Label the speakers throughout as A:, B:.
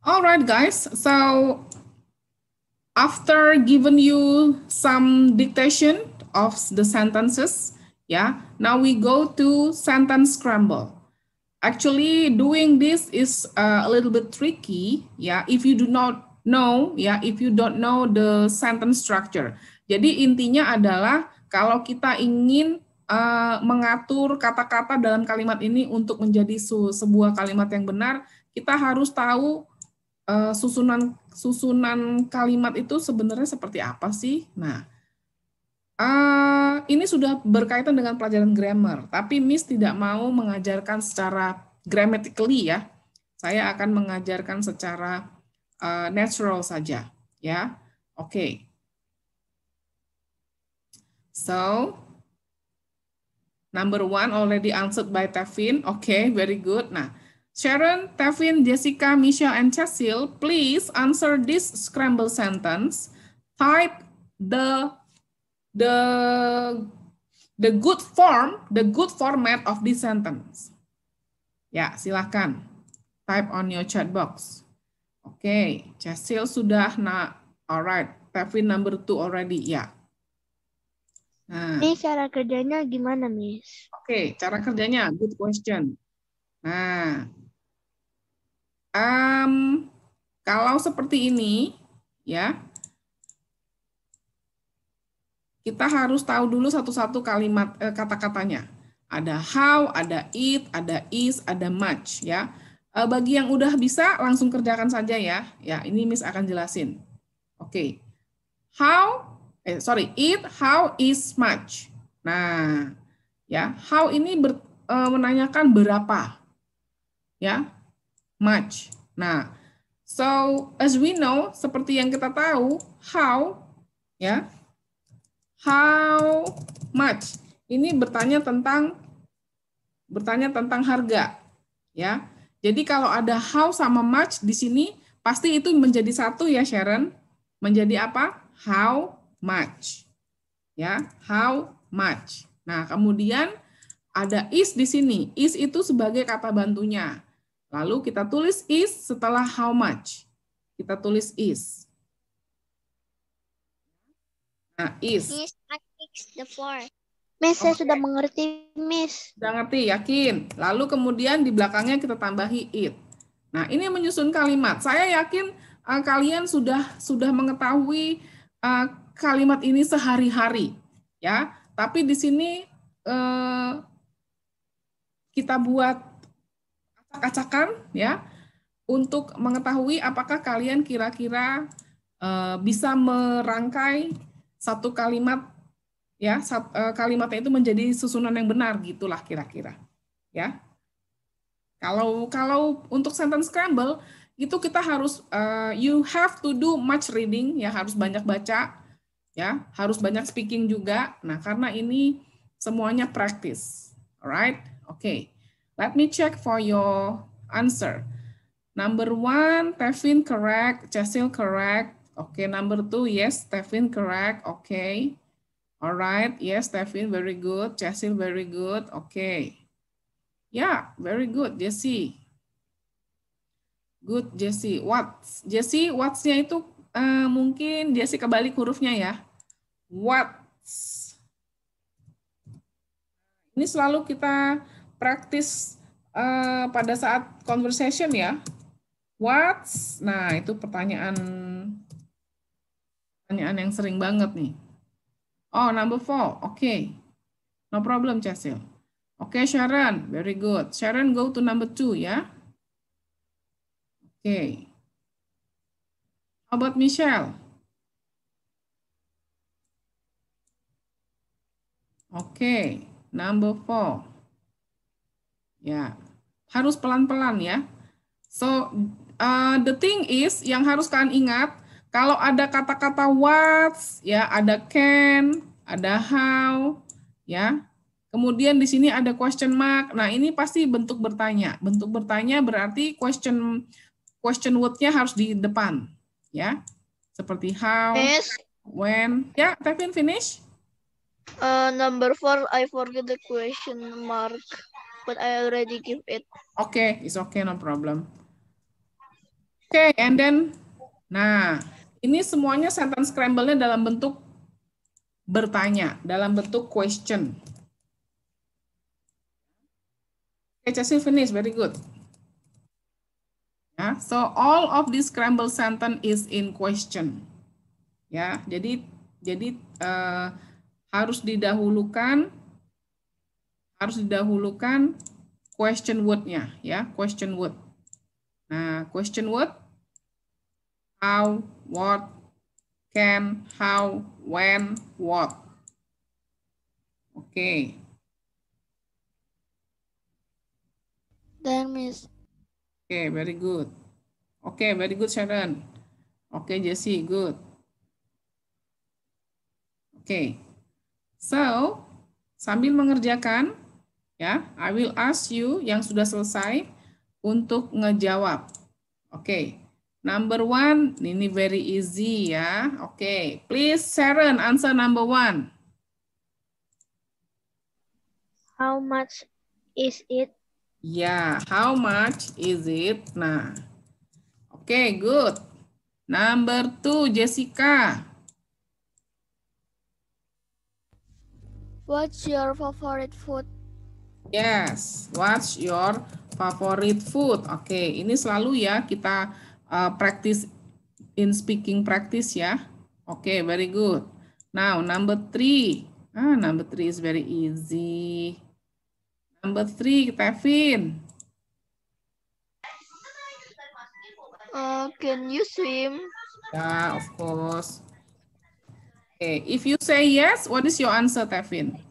A: All right, guys. So after giving you some dictation of the sentences, yeah, now we go to sentence scramble. Actually, doing this is uh, a little bit tricky, yeah, if you do not know, yeah, if you don't know the sentence structure. Jadi intinya adalah kalau kita ingin uh, mengatur kata-kata dalam kalimat ini untuk menjadi sebuah kalimat yang benar, kita harus tahu Eh, susunan susunan kalimat itu sebenarnya seperti apa sih? Nah, eh, ini sudah berkaitan dengan pelajaran grammar, tapi Miss tidak mau mengajarkan secara grammatically ya. Saya akan mengajarkan secara eh, natural saja, ya. Oke. Okay. So, number one already answered by Tevin. Oke, okay, very good. Nah, Sharon, Tevin, Jessica, Michelle, and Cecil, please answer this scramble sentence. Type the the the good form, the good format of this sentence. Ya, silakan. Type on your chat box. Oke, okay. Cecil sudah nak. Alright, Tevin number two already. Ya. Nah. Ini cara kerjanya gimana, Miss? Oke, okay, cara kerjanya good question. Nah, um, kalau seperti ini, ya, kita harus tahu dulu satu-satu kalimat eh, kata-katanya. Ada how, ada it, ada is, ada much, ya. Eh, bagi yang udah bisa langsung kerjakan saja ya. Ya, ini Miss akan jelasin. Oke. Okay. How eh sorry, it, how, is, much. Nah, ya, how ini ber, eh, menanyakan berapa. Ya, much. Nah, so as we know, seperti yang kita tahu, how ya, how much ini bertanya tentang bertanya tentang harga, ya. Jadi kalau ada how sama much di sini pasti itu menjadi satu ya Sharon, menjadi apa? How much, ya, how much. Nah kemudian ada is di sini, is itu sebagai kata bantunya. Lalu kita tulis is setelah how much. Kita tulis is. Nah, is. Miss, I fix the floor. Miss, okay. saya sudah mengerti, Miss. Sudah ngerti, yakin. Lalu kemudian di belakangnya kita tambahi it. Nah, ini menyusun kalimat. Saya yakin uh, kalian sudah sudah mengetahui uh, kalimat ini sehari-hari, ya. Tapi di sini uh, kita buat acak-acakan ya untuk mengetahui apakah kalian kira-kira uh, bisa merangkai satu kalimat ya sat, uh, kalimatnya itu menjadi susunan yang benar gitulah kira-kira ya kalau kalau untuk sentence scramble itu kita harus uh, you have to do much reading ya harus banyak baca ya harus banyak speaking juga nah karena ini semuanya praktis alright oke okay. Let me check for your answer. Number one, Tevin correct, Cecil correct. Okay, number two, yes, Tevin correct. Okay, all right, yes, Tevin very good, Cecil very good. Okay, yeah, very good, Jesse. Good, Jesse. What? Jesse, what's-nya itu uh, mungkin Jesse kebalik hurufnya ya. What? Ini selalu kita praktis uh, pada saat conversation ya. What's? Nah, itu pertanyaan pertanyaan yang sering banget nih. Oh, number four. Oke. Okay. No problem, Cecil. Oke, okay, Sharon. Very good. Sharon, go to number two ya. Oke. Okay. How about Michelle? Oke, okay. number four. Ya, harus pelan-pelan ya. So uh, the thing is yang harus kalian ingat kalau ada kata-kata what's ya, ada can, ada how, ya. Kemudian di sini ada question mark. Nah, ini pasti bentuk bertanya. Bentuk bertanya berarti question question word-nya harus di depan, ya. Seperti how, yes. when. Ya, Tevin finish. Uh, number four, I forget the question mark but I already give it. Okay, it's okay, no problem. Okay, and then, nah, ini semuanya sentence scramble-nya dalam bentuk bertanya, dalam bentuk question. Okay, Chelsea finish, very good. yeah, so all of this scramble sentence is in question. Ya, yeah, jadi jadi uh, harus didahulukan harus didahulukan question word-nya ya, question word. Nah, question word how, what, can, how, when, what. Oke. Okay. Then miss. Oke, okay, very good. Oke, okay, very good Sharon. Oke, okay, Jesse, good. Oke. Okay. So, sambil mengerjakan Ya, I will ask you yang sudah selesai untuk ngejawab. Oke. Okay. Number one, ini very easy ya. Oke, okay. please Sharon, answer number one. How much is it? Ya, yeah. how much is it? Nah, oke, okay, good. Number two, Jessica. What's your favorite food? Yes, what's your favorite food? Oke, okay. ini selalu ya kita uh, practice in speaking practice ya. Oke, okay, very good. Now, number three. Ah, number three is very easy. Number three, Tevin. Uh, can you swim? Yeah, of course. Okay, if you say yes, what is your answer, Tevin?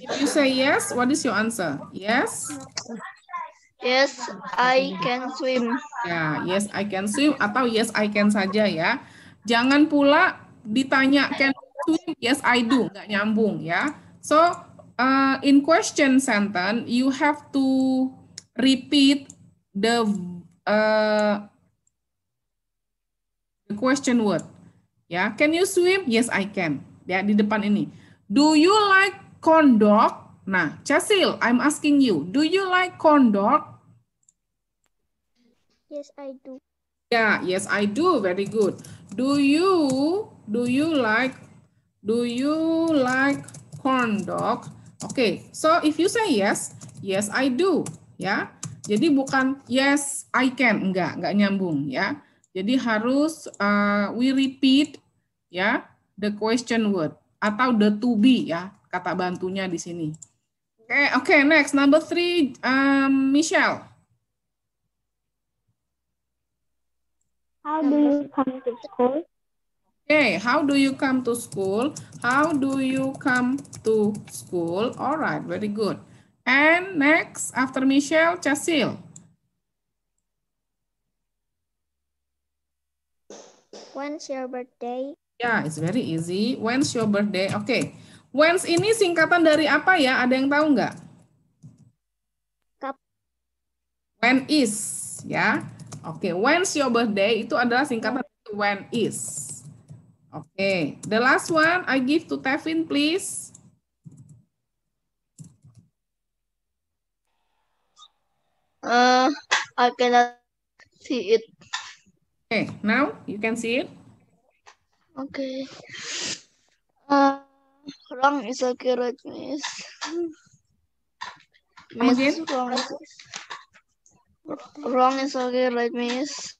A: If you say yes, what is your answer? Yes? Yes, I can swim. Ya, yes, I can swim atau yes, I can saja ya. Jangan pula ditanya can swim? Yes, I do. Nggak nyambung ya. So, uh, in question sentence, you have to repeat the uh, the question word. Ya, can you swim? Yes, I can. Ya, di depan ini. Do you like corn dog? Nah, Cecil, I'm asking you. Do you like corn dog? Yes, I do. Yeah, yes, I do. Very good. Do you do you like do you like corn dog? Oke, okay. so if you say yes, yes I do, ya. Jadi bukan yes I can, enggak, enggak nyambung, ya. Jadi harus uh, we repeat, ya, the question word atau the to be ya kata bantunya di sini. Oke, okay, oke okay, next number three, um, Michelle. How do you come to school? Okay, how do you come to school? How do you come to school? All right, very good. And next, after Michelle, Chasil. When's your birthday? Ya, yeah, it's very easy. When's your birthday? Oke. Okay. When's ini singkatan dari apa ya? Ada yang tahu nggak? When is, ya. Oke, okay. when's your birthday itu adalah singkatan dari when is. Oke, okay. the last one I give to Tevin, please. Uh, I cannot see it. Okay, now you can see it. Okay. Uh, wrong is accurate, miss. miss Again? Wrong, wrong is accurate, miss.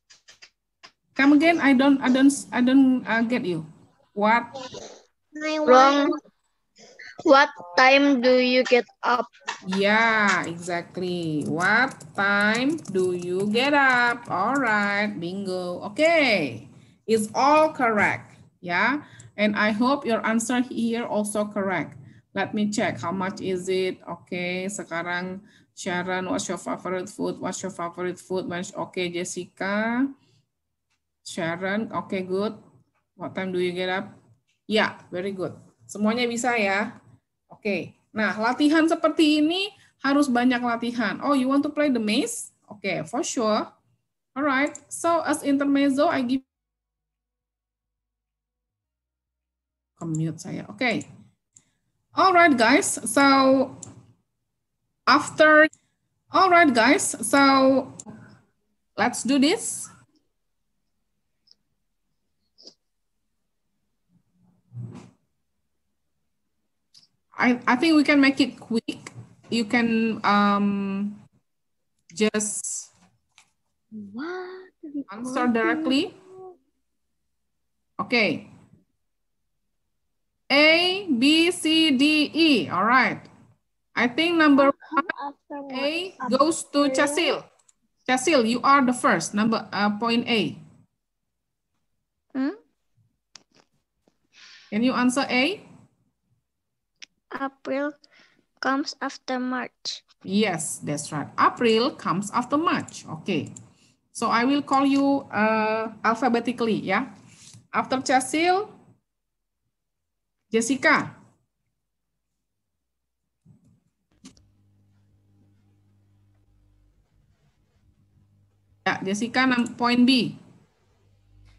A: Come again. I don't. I don't. I don't uh, get you. What? Wrong. What time do you get up? Yeah, exactly. What time do you get up? All right, bingo. Okay, it's all correct yeah? And I hope your answer here also correct. Let me check how much is it. Okay, sekarang Sharon, what's your favorite food? What's your favorite food? Okay, Jessica. Sharon, okay, good. What time do you get up? Ya, yeah, very good. Semuanya bisa ya. Oke. Okay. Nah, latihan seperti ini harus banyak latihan. Oh, you want to play the maze? Oke, okay, for sure. Alright. So as intermezzo, I give Commute, saya. Okay. All right, guys. So after, all right, guys. So let's do this. I, I think we can make it quick. You can um, just what? answer directly. Okay. A, B, C, D, E. All right. I think number one, A goes to Chasil. Chasil, you are the first. Number uh, point A. Hmm? Can you answer A? April comes after March. Yes, that's right. April comes after March. Okay. So I will call you uh, alphabetically, yeah? After Chasil, Jessica. Ya, Jessica, point B.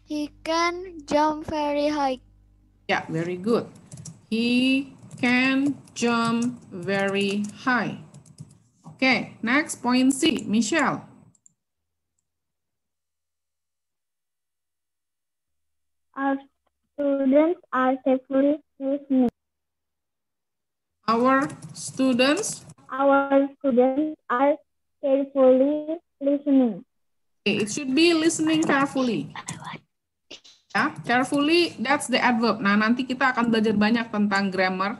A: He can jump very high. Yeah, very good. He can jump very high. Okay, next point C, Michelle. Our students are safely Our students. Our students are carefully listening. Okay, it should be listening carefully. Ya, carefully that's the adverb. Nah, nanti kita akan belajar banyak tentang grammar.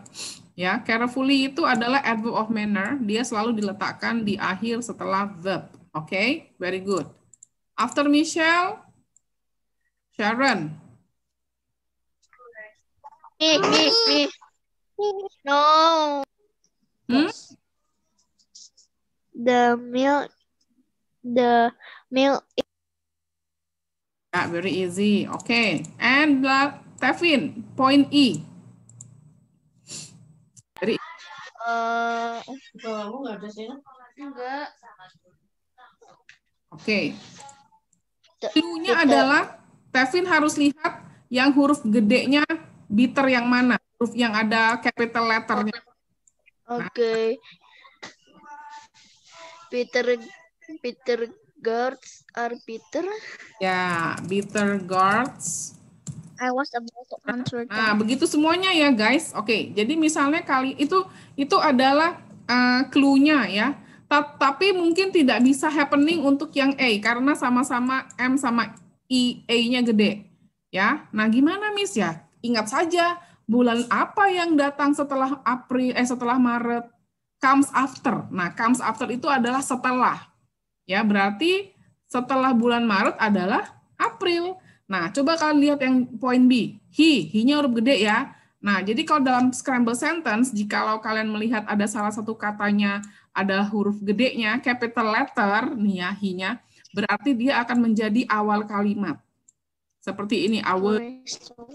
A: Ya, carefully itu adalah adverb of manner. Dia selalu diletakkan di akhir setelah verb. Oke, okay? very good. After Michelle, Sharon. Me, me, me. No. Hmm? The milk, the milk. Yeah, very easy. Okay. And black, Tevin, point E. Very Uh, Oke. Okay. Clue-nya adalah Tevin harus lihat yang huruf gedenya bitter yang mana? Huruf yang ada capital letternya. Oke. Okay. bitter Peter Peter guards are bitter. Ya, yeah, bitter guards. I was about to answer. Nah, begitu semuanya ya, guys. Oke, okay, jadi misalnya kali itu itu adalah eh, clue-nya ya. Tapi mungkin tidak bisa happening untuk yang A karena sama-sama M sama I A-nya gede. Ya. Nah, gimana Miss ya? ingat saja bulan apa yang datang setelah April eh setelah Maret comes after. Nah, comes after itu adalah setelah. Ya, berarti setelah bulan Maret adalah April. Nah, coba kalian lihat yang poin B. He, he-nya huruf gede ya. Nah, jadi kalau dalam scramble sentence, jikalau kalian melihat ada salah satu katanya ada huruf gedenya, capital letter, nih ya, hi-nya, berarti dia akan menjadi awal kalimat seperti ini awe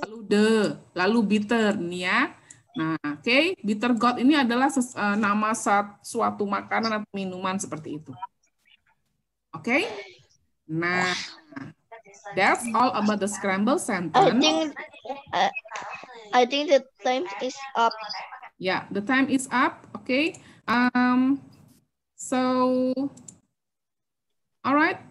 A: lalu the lalu bitter nih ya nah oke okay. bitter god ini adalah ses, uh, nama saat suatu makanan atau minuman seperti itu oke okay? nah that's all about the scramble sentence I think uh, I think the time is up yeah the time is up okay um so alright.